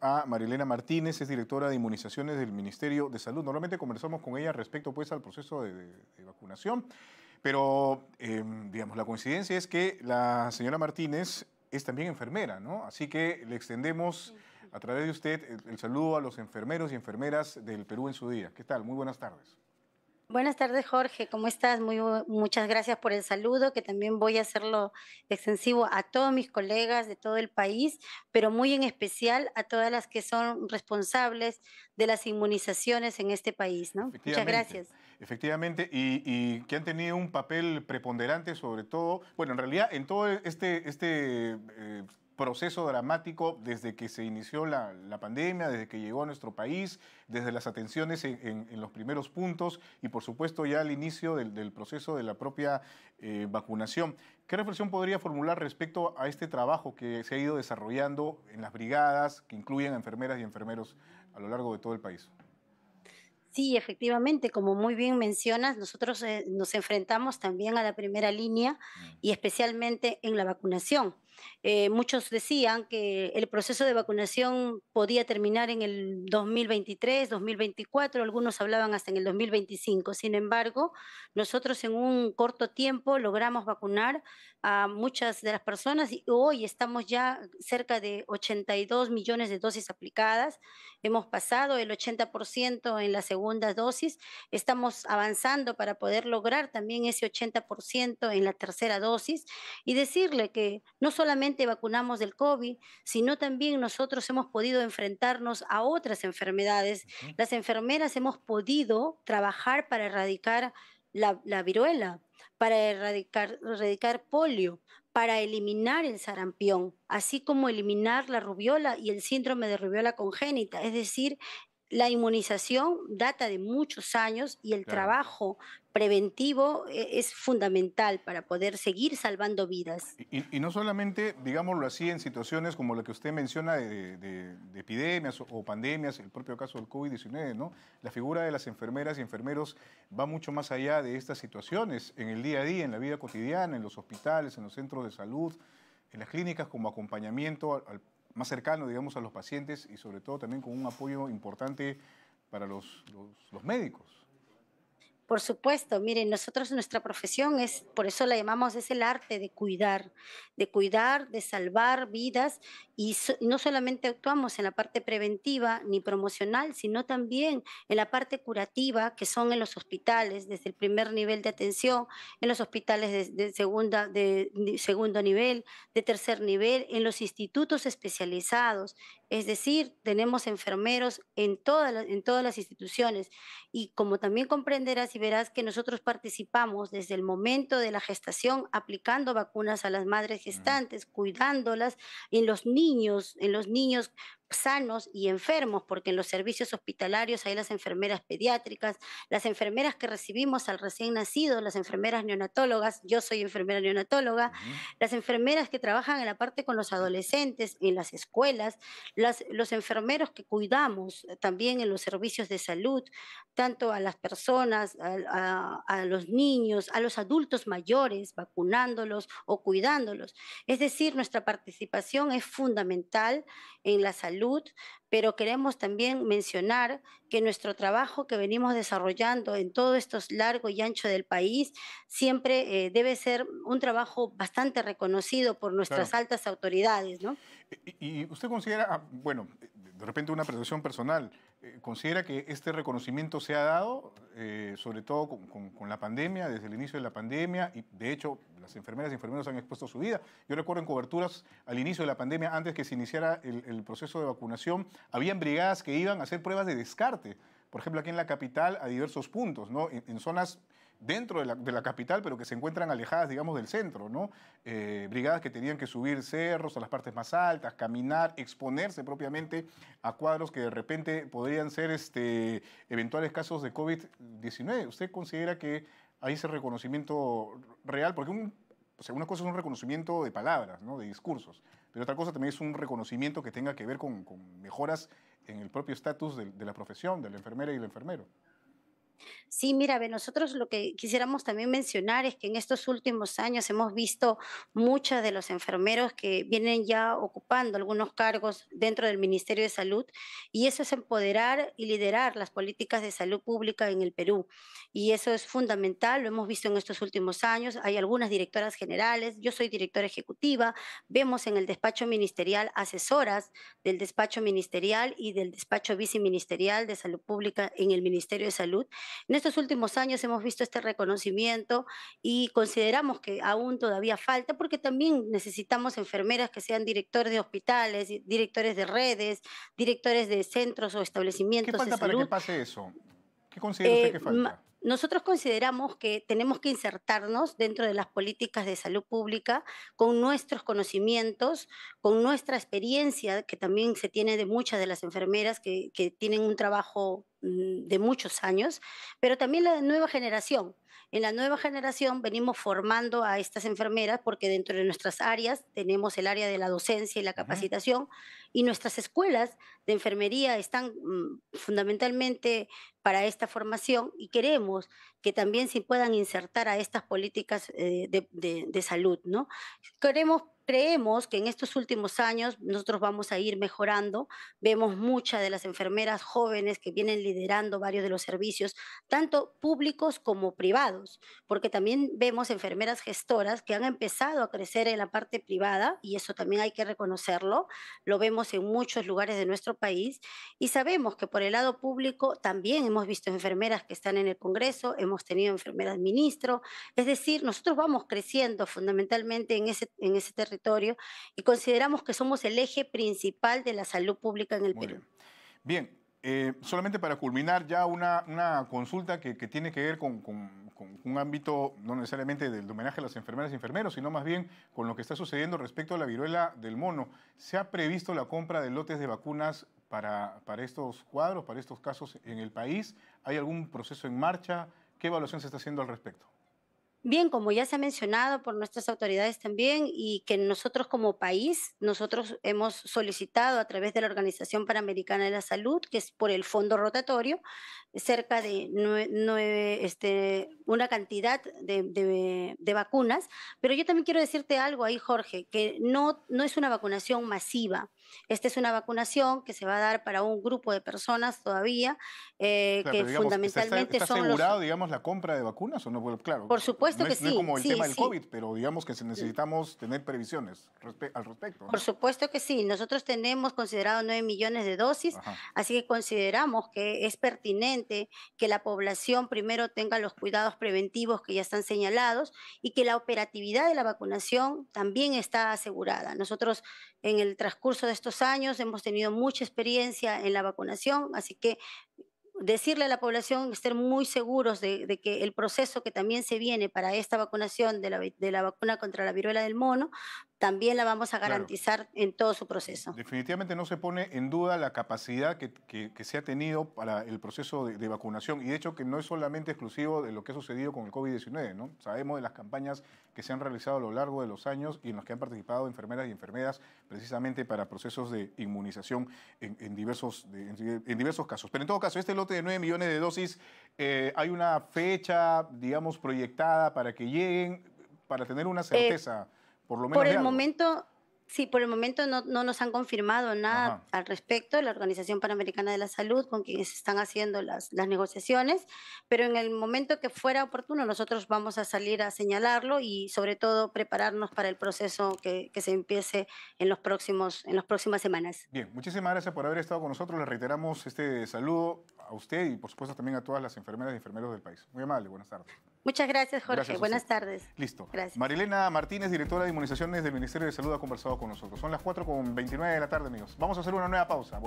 a Marilena Martínez, es directora de inmunizaciones del Ministerio de Salud. Normalmente conversamos con ella respecto pues, al proceso de, vacunación, pero em, digamos, la coincidencia es que la señora Martínez es también enfermera, ¿no? Así que le extendemos a través de usted el saludo a los enfermeros y enfermeras del Perú en su día. ¿Qué tal? Muy buenas tardes. Buenas tardes, Jorge. ¿Cómo estás? Muy, muchas gracias por el saludo, que también voy a hacerlo extensivo a todos mis colegas de todo el país, pero muy en especial a todas las que son responsables de las inmunizaciones en este país. Muchas gracias. Efectivamente, y, que han tenido un papel preponderante, sobre todo, bueno, en realidad en todo este, este eh, proceso dramático desde que se inició la, pandemia, desde que llegó a nuestro país, desde las atenciones en, los primeros puntos y por supuesto ya al inicio del, proceso de la propia eh, vacunación. ¿Qué reflexión podría formular respecto a este trabajo que se ha ido desarrollando en las brigadas que incluyen enfermeras y enfermeros a lo largo de todo el país? Sí, efectivamente, como muy bien mencionas, nosotros eh, nos enfrentamos también a la primera línea mm. y especialmente en la vacunación. Eh, muchos decían que el proceso de vacunación podía terminar en el 2023, 2024, algunos hablaban hasta en el 2025. Sin embargo, nosotros en un corto tiempo logramos vacunar a muchas de las personas y hoy estamos ya cerca de 82 millones de dosis aplicadas. Hemos pasado el 80% en la segunda dosis. Estamos avanzando para poder lograr también ese 80% en la tercera dosis y decirle que no solamente vacunamos del COVID, sino también nosotros hemos podido enfrentarnos a otras enfermedades. Las enfermeras hemos podido trabajar para erradicar la viruela para erradicar, polio, para eliminar el sarampión, así como eliminar la rubiola y el síndrome de rubiola congénita, es decir, la inmunización data de muchos años y el trabajo preventivo eh, es fundamental para poder seguir salvando vidas. Y, no solamente, digámoslo así, en situaciones como la que usted menciona de, epidemias o, pandemias, el propio caso del COVID-19, ¿no? La figura de las enfermeras y enfermeros va mucho más allá de estas situaciones en el día a día, en la vida cotidiana, en los hospitales, en los centros de salud, en las clínicas como acompañamiento al, más cercano, digamos, a los pacientes y sobre todo también con un apoyo importante para los, los, los médicos. Por supuesto, miren, nosotros nuestra profesión es, por eso la llamamos, es el arte de cuidar, de cuidar, de salvar vidas y no solamente actuamos en la parte preventiva ni promocional, sino también en la parte curativa, que son en los hospitales, desde el primer nivel de atención, en los hospitales de, segunda, de segundo nivel, de tercer nivel, en los institutos especializados, es decir, tenemos enfermeros en todas, las, en todas las instituciones y como también comprenderás y verás que nosotros participamos desde el momento de la gestación aplicando vacunas a las madres gestantes, cuidándolas en los niños, en los niños sanos y enfermos, porque en los servicios hospitalarios hay las enfermeras pediátricas, las enfermeras que recibimos al recién nacido, las enfermeras neonatólogas, yo soy enfermera neonatóloga, las enfermeras que trabajan en la parte con los adolescentes, en las escuelas, los enfermeros que cuidamos eh, también en los servicios de salud, tanto a las personas, a, a los niños, a los adultos mayores, vacunándolos o cuidándolos. Es decir, nuestra participación es fundamental en la salud pero queremos también mencionar que nuestro trabajo que venimos desarrollando en todo estos largo y ancho del país siempre eh, debe ser un trabajo bastante reconocido por nuestras altas autoridades. ¿no? Y, usted considera, ah, bueno, de repente una percepción personal, eh, ¿considera que este reconocimiento se ha dado, eh, sobre todo con la pandemia, desde el inicio de la pandemia, y de hecho las enfermeras y enfermeros han expuesto su vida. Yo recuerdo en coberturas al inicio de la pandemia, antes que se iniciara el, proceso de vacunación, habían brigadas que iban a hacer pruebas de descarte. Por ejemplo, aquí en la capital, a diversos puntos, ¿no? en, zonas dentro de la, capital, pero que se encuentran alejadas, digamos, del centro, ¿no? Eh, brigadas que tenían que subir cerros a las partes más altas, caminar, exponerse propiamente a cuadros que de repente podrían ser este, eventuales casos de COVID-19. ¿Usted considera que hay ese reconocimiento real, porque una cosa es un reconocimiento de palabras, de discursos, pero otra cosa también es un reconocimiento que tenga que ver con, mejoras en el propio estatus de, de la profesión, de la enfermera y del enfermero. Sí, mira, nosotros lo que quisiéramos también mencionar es que en estos últimos años hemos visto muchos de los enfermeros que vienen ya ocupando algunos cargos dentro del Ministerio de Salud y eso es empoderar y liderar las políticas de salud pública en el Perú. Y eso es fundamental, lo hemos visto en estos últimos años. Hay algunas directoras generales, yo soy directora ejecutiva, vemos en el despacho ministerial asesoras del despacho ministerial y del despacho viceministerial de salud pública en el Ministerio de Salud en estos últimos años hemos visto este reconocimiento y consideramos que aún todavía falta porque también necesitamos enfermeras que sean directores de hospitales, directores de redes, directores de centros o establecimientos. ¿Qué falta para que pase eso? ¿Qué considera eh, que falta? Nosotros consideramos que tenemos que insertarnos dentro de las políticas de salud pública con nuestros conocimientos, con nuestra experiencia que también se tiene de muchas de las enfermeras que tienen un trabajo Mm, de muchos años, pero también la nueva generación. En la nueva generación venimos formando a estas enfermeras porque dentro de nuestras áreas tenemos el área de la docencia y la capacitación. Y nuestras escuelas de enfermería están mm, fundamentalmente para esta formación y queremos que también se puedan insertar a estas políticas eh, de, de, salud, ¿no? creemos que en estos últimos años nosotros vamos a ir mejorando. Vemos muchas de las enfermeras jóvenes que vienen liderando varios de los servicios, tanto públicos como privados, porque también vemos enfermeras gestoras que han empezado a crecer en la parte privada y eso también hay que reconocerlo. Lo vemos en muchos lugares de nuestro país y sabemos que por el lado público también hemos visto enfermeras que están en el Congreso, hemos tenido enfermeras ministro, es decir, nosotros vamos creciendo fundamentalmente en ese, en ese territorio y consideramos que somos el eje principal de la salud pública en el Bien, eh, solamente para culminar ya una, una consulta que, tiene que ver con un ámbito no necesariamente del homenaje a las enfermeras y enfermeros, sino más bien con lo que está sucediendo respecto a la viruela del mono. ¿Se ha previsto la compra de lotes de vacunas para estos cuadros, para estos casos en el país? ¿Hay algún proceso en marcha? ¿Qué evaluación se está haciendo al respecto? Bien, como ya se ha mencionado por nuestras autoridades también y que nosotros como país, nosotros hemos solicitado a través de la Organización Panamericana de la Salud, que es por el fondo rotatorio, cerca de este, una cantidad de, vacunas. Pero yo también quiero decirte algo ahí, Jorge, que no es una vacunación masiva. Esta es una vacunación que se va a dar para un grupo de personas todavía, eh, que fundamentalmente son... está asegurado, digamos, la compra de vacunas o no? claro. Por supuesto que sí. No es como el tema del COVID, pero digamos que necesitamos tener previsiones al respecto. Por supuesto que sí. Nosotros tenemos considerado 9 millones de dosis, así que consideramos que es pertinente que la población primero tenga los cuidados preventivos que ya están señalados y que la operatividad de la vacunación también está asegurada. Nosotros en el transcurso de estos años, hemos tenido mucha experiencia en la vacunación, así que decirle a la población que estén muy seguros de, que el proceso que también se viene para esta vacunación de la, de la, vacuna contra la viruela del mono también la vamos a garantizar en todo su proceso. Definitivamente no se pone en duda la capacidad que, se ha tenido para el proceso de, vacunación y de hecho que no es solamente exclusivo de lo que ha sucedido con el COVID-19, ¿no? Sabemos de las campañas que se han realizado a lo largo de los años y en las que han participado enfermeras y enfermeras precisamente para procesos de inmunización en, diversos, en, diversos casos. Pero en todo caso, este lote de 9 millones de dosis, eh, ¿hay una fecha, digamos, proyectada para que lleguen, para tener una certeza? Eh, por el momento, sí, por el momento no, nos han confirmado nada al respecto. La Organización Panamericana de la Salud, con quienes se están haciendo las, negociaciones, pero en el momento que fuera oportuno, nosotros vamos a salir a señalarlo y, sobre todo, prepararnos para el proceso que, se empiece en, los próximos, en las próximas semanas. Bien, muchísimas gracias por haber estado con nosotros. Le reiteramos este saludo a usted y, por supuesto, también a todas las enfermeras y enfermeros del país. Muy amable, buenas tardes. Muchas gracias, Jorge. Buenas tardes. Listo. Gracias. Marilena Martínez, directora de inmunizaciones del Ministerio de Salud, ha conversado con nosotros. Son las con 29 de la tarde, amigos. Vamos a hacer una nueva pausa.